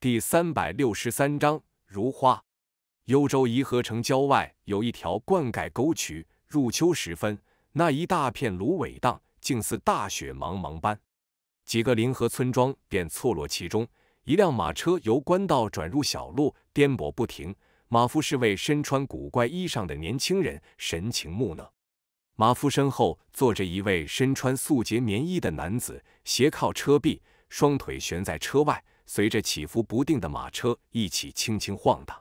第三百六十三章如花。幽州颐和城郊外有一条灌溉沟渠，入秋时分，那一大片芦苇荡竟似大雪茫茫般。几个临河村庄便错落其中。一辆马车由官道转入小路，颠簸不停。马夫是位身穿古怪衣裳的年轻人，神情木讷。马夫身后坐着一位身穿素洁棉衣的男子，斜靠车壁，双腿悬在车外。随着起伏不定的马车一起轻轻晃荡，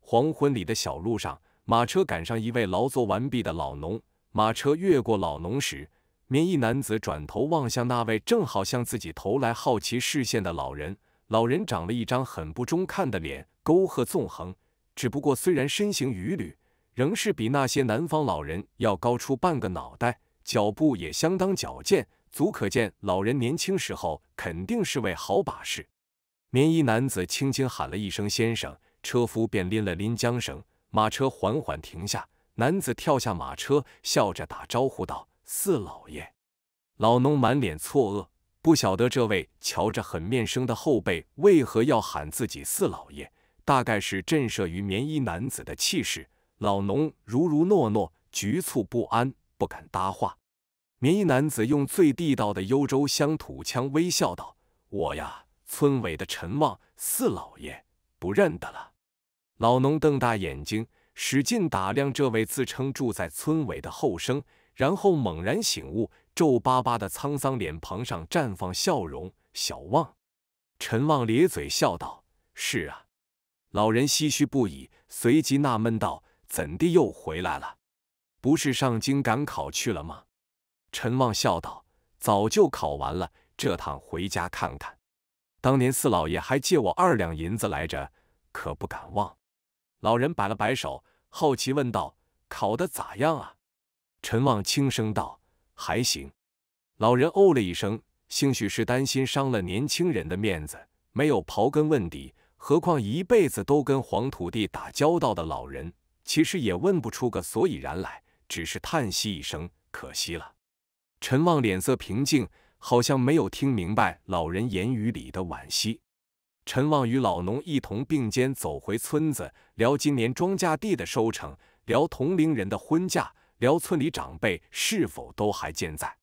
黄昏里的小路上，马车赶上一位劳作完毕的老农。马车越过老农时，棉衣男子转头望向那位正好向自己投来好奇视线的老人。老人长了一张很不中看的脸，沟壑纵横。只不过，虽然身形伛偻，仍是比那些南方老人要高出半个脑袋，脚步也相当矫健，足可见老人年轻时候肯定是位好把式。棉衣男子轻轻喊了一声“先生”，车夫便拎了拎缰绳，马车缓缓停下。男子跳下马车，笑着打招呼道：“四老爷。”老农满脸错愕，不晓得这位瞧着很面生的后辈为何要喊自己“四老爷”。大概是震慑于棉衣男子的气势，老农如如诺诺，局促不安，不敢搭话。棉衣男子用最地道的幽州乡土腔微笑道：“我呀。”村委的陈旺，四老爷不认得了。老农瞪大眼睛，使劲打量这位自称住在村委的后生，然后猛然醒悟，皱巴巴的沧桑脸庞上绽放笑容。小旺，陈旺咧嘴笑道：“是啊。”老人唏嘘不已，随即纳闷道：“怎地又回来了？不是上京赶考去了吗？”陈旺笑道：“早就考完了，这趟回家看看。”当年四老爷还借我二两银子来着，可不敢忘。老人摆了摆手，好奇问道：“考得咋样啊？”陈望轻声道：“还行。”老人哦了一声，兴许是担心伤了年轻人的面子，没有刨根问底。何况一辈子都跟黄土地打交道的老人，其实也问不出个所以然来，只是叹息一声：“可惜了。”陈望脸色平静。好像没有听明白老人言语里的惋惜。陈望与老农一同并肩走回村子，聊今年庄稼地的收成，聊同龄人的婚嫁，聊村里长辈是否都还健在。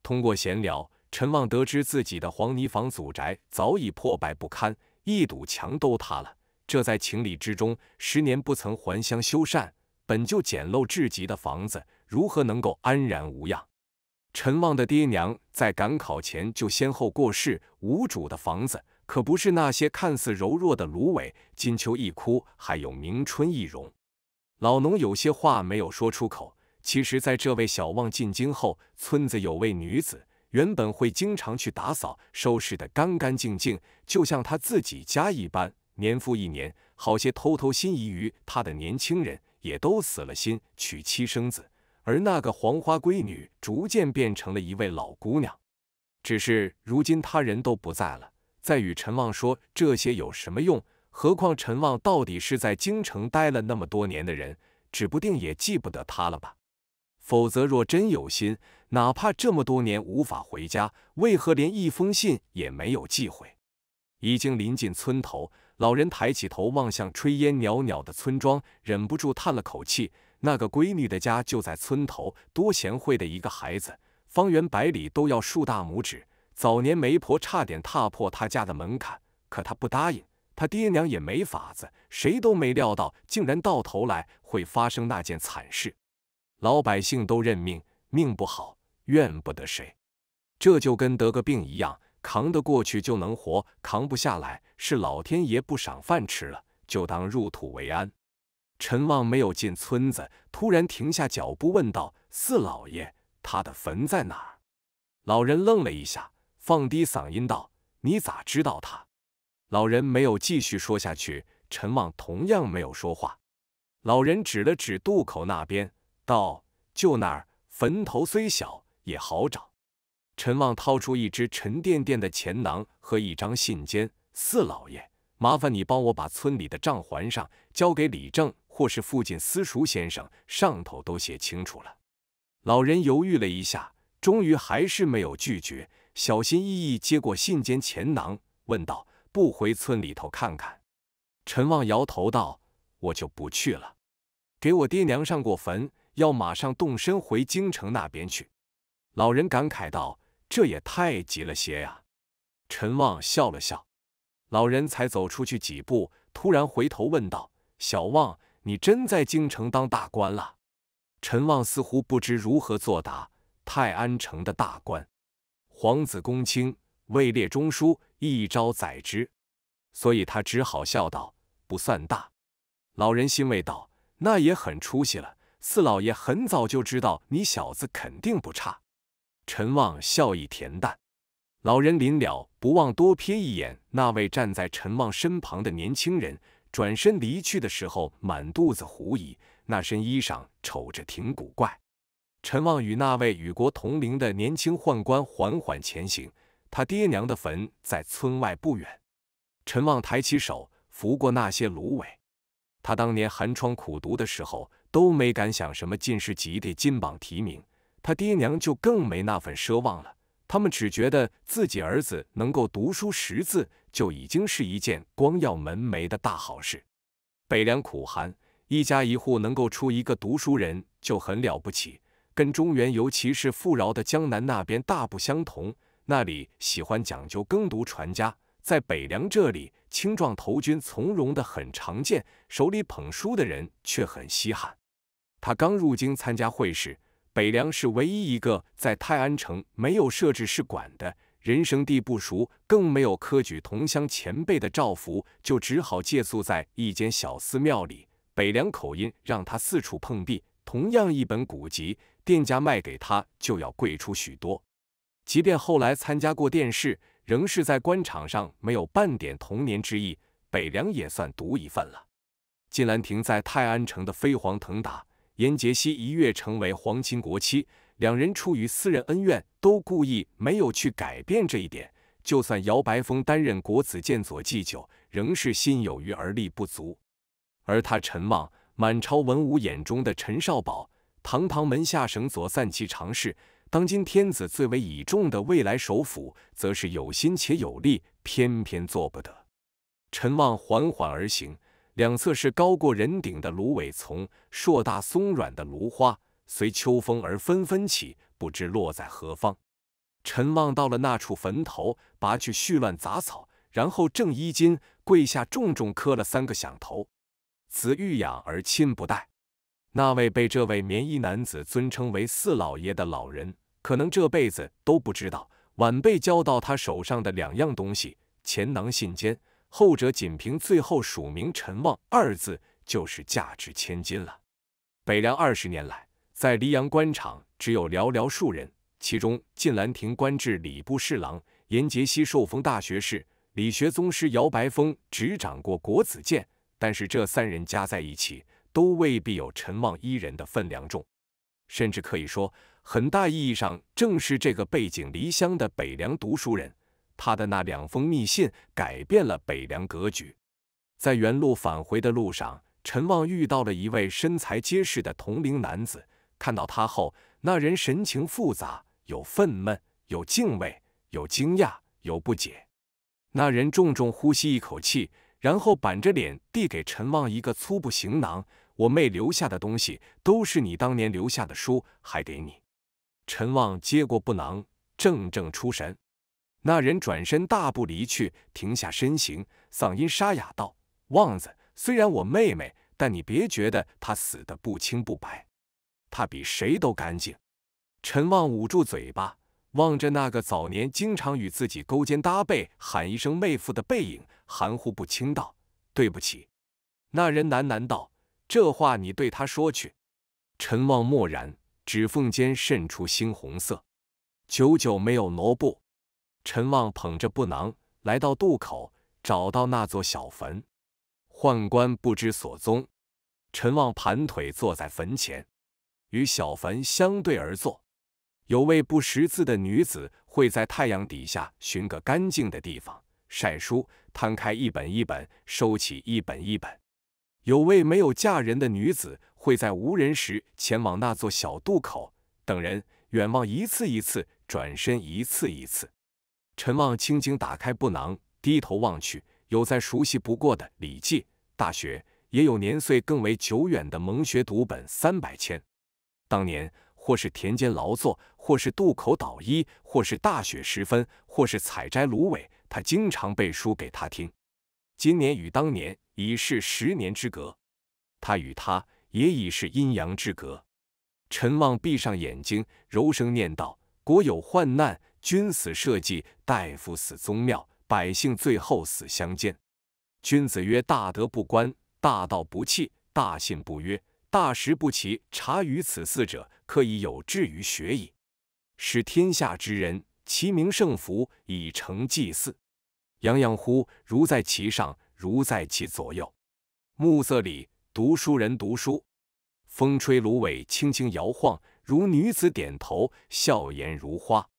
通过闲聊，陈望得知自己的黄泥房祖宅早已破败不堪，一堵墙都塌了。这在情理之中，十年不曾还乡修缮，本就简陋至极的房子，如何能够安然无恙？陈旺的爹娘在赶考前就先后过世，无主的房子可不是那些看似柔弱的芦苇，金秋一枯，还有明春一荣。老农有些话没有说出口，其实，在这位小旺进京后，村子有位女子，原本会经常去打扫，收拾得干干净净，就像她自己家一般。年复一年，好些偷偷心仪于他的年轻人也都死了心，娶妻生子。而那个黄花闺女逐渐变成了一位老姑娘，只是如今她人都不在了。再与陈旺说这些有什么用？何况陈旺到底是在京城待了那么多年的人，指不定也记不得他了吧？否则若真有心，哪怕这么多年无法回家，为何连一封信也没有寄回？已经临近村头，老人抬起头望向炊烟袅袅的村庄，忍不住叹了口气。那个闺女的家就在村头，多贤惠的一个孩子，方圆百里都要竖大拇指。早年媒婆差点踏破她家的门槛，可她不答应，她爹娘也没法子。谁都没料到，竟然到头来会发生那件惨事。老百姓都认命，命不好怨不得谁。这就跟得个病一样，扛得过去就能活，扛不下来是老天爷不赏饭吃了，就当入土为安。陈望没有进村子，突然停下脚步，问道：“四老爷，他的坟在哪儿？”老人愣了一下，放低嗓音道：“你咋知道他？”老人没有继续说下去，陈望同样没有说话。老人指了指渡口那边，道：“就那儿，坟头虽小，也好找。”陈望掏出一只沉甸甸的钱囊和一张信笺：“四老爷，麻烦你帮我把村里的账还上，交给李正。”或是附近私塾先生，上头都写清楚了。老人犹豫了一下，终于还是没有拒绝，小心翼翼接过信笺钱囊，问道：“不回村里头看看？”陈望摇头道：“我就不去了，给我爹娘上过坟，要马上动身回京城那边去。”老人感慨道：“这也太急了些呀。”陈望笑了笑。老人才走出去几步，突然回头问道：“小望。”你真在京城当大官了？陈望似乎不知如何作答。泰安城的大官，皇子公卿位列中枢，一朝宰之，所以他只好笑道：“不算大。”老人欣慰道：“那也很出息了。四老爷很早就知道你小子肯定不差。”陈望笑意恬淡。老人临了不忘多瞥一眼那位站在陈望身旁的年轻人。转身离去的时候，满肚子狐疑。那身衣裳瞅着挺古怪。陈望与那位与国同龄的年轻宦官缓缓前行。他爹娘的坟在村外不远。陈望抬起手拂过那些芦苇。他当年寒窗苦读的时候，都没敢想什么进士及第、金榜题名。他爹娘就更没那份奢望了。他们只觉得自己儿子能够读书识字。就已经是一件光耀门楣的大好事。北凉苦寒，一家一户能够出一个读书人就很了不起，跟中原尤其是富饶的江南那边大不相同。那里喜欢讲究耕读传家，在北凉这里，青壮投军从容的很常见，手里捧书的人却很稀罕。他刚入京参加会试，北凉是唯一一个在泰安城没有设置试馆的。人生地不熟，更没有科举同乡前辈的照拂，就只好借宿在一间小寺庙里。北凉口音让他四处碰壁，同样一本古籍，店家卖给他就要贵出许多。即便后来参加过殿试，仍是在官场上没有半点童年之意。北凉也算独一份了。金兰亭在泰安城的飞黄腾达，严杰西一跃成为皇亲国戚。两人出于私人恩怨，都故意没有去改变这一点。就算姚白峰担任国子监左祭酒，仍是心有余而力不足；而他陈望，满朝文武眼中的陈少保，堂堂门下省左散骑常侍，当今天子最为倚重的未来首辅，则是有心且有力，偏偏做不得。陈望缓缓而行，两侧是高过人顶的芦苇丛，硕大松软的芦花。随秋风而纷纷起，不知落在何方。陈望到了那处坟头，拔去絮乱杂草，然后正衣襟，跪下重重磕了三个响头。子欲养而亲不待。那位被这位棉衣男子尊称为四老爷的老人，可能这辈子都不知道，晚辈交到他手上的两样东西——钱囊信笺，后者仅凭最后署名“陈望”二字，就是价值千金了。北凉二十年来。在黎阳官场，只有寥寥数人，其中晋兰亭官至礼部侍郎，严杰西受封大学士，理学宗师姚白峰执掌过国子监。但是这三人加在一起，都未必有陈望一人的分量重。甚至可以说，很大意义上，正是这个背井离乡的北凉读书人，他的那两封密信，改变了北凉格局。在原路返回的路上，陈望遇到了一位身材结实的同龄男子。看到他后，那人神情复杂，有愤懑，有敬畏，有惊讶，有不解。那人重重呼吸一口气，然后板着脸递给陈望一个粗布行囊：“我妹留下的东西，都是你当年留下的书，还给你。”陈望接过布囊，怔怔出神。那人转身大步离去，停下身形，嗓音沙哑道：“旺子，虽然我妹妹，但你别觉得她死得不清不白。”他比谁都干净。陈望捂住嘴巴，望着那个早年经常与自己勾肩搭背、喊一声“妹夫”的背影，含糊不清道：“对不起。”那人喃喃道：“这话你对他说去。”陈望默然，指缝间渗出猩红色，久久没有挪步。陈望捧着布囊，来到渡口，找到那座小坟，宦官不知所踪。陈望盘腿坐在坟前。与小坟相对而坐，有位不识字的女子会在太阳底下寻个干净的地方晒书，摊开一本一本，收起一本一本。有位没有嫁人的女子会在无人时前往那座小渡口等人，远望一次一次，转身一次一次。陈望轻轻打开布囊，低头望去，有再熟悉不过的《礼记》《大学》，也有年岁更为久远的蒙学读本《三百千》。当年或是田间劳作，或是渡口捣衣，或是大雪时分，或是采摘芦苇，他经常背书给他听。今年与当年已是十年之隔，他与他也已是阴阳之隔。陈望闭上眼睛，柔声念道：“国有患难，君死社稷；大夫死宗庙，百姓最后死乡间。君子曰：大德不观，大道不弃，大信不约。”大时不齐，察于此四者，可以有志于学矣。使天下之人，其名胜福以成祭祀。洋洋乎，如在其上，如在其左右。暮色里，读书人读书，风吹芦苇轻轻摇晃，如女子点头，笑颜如花。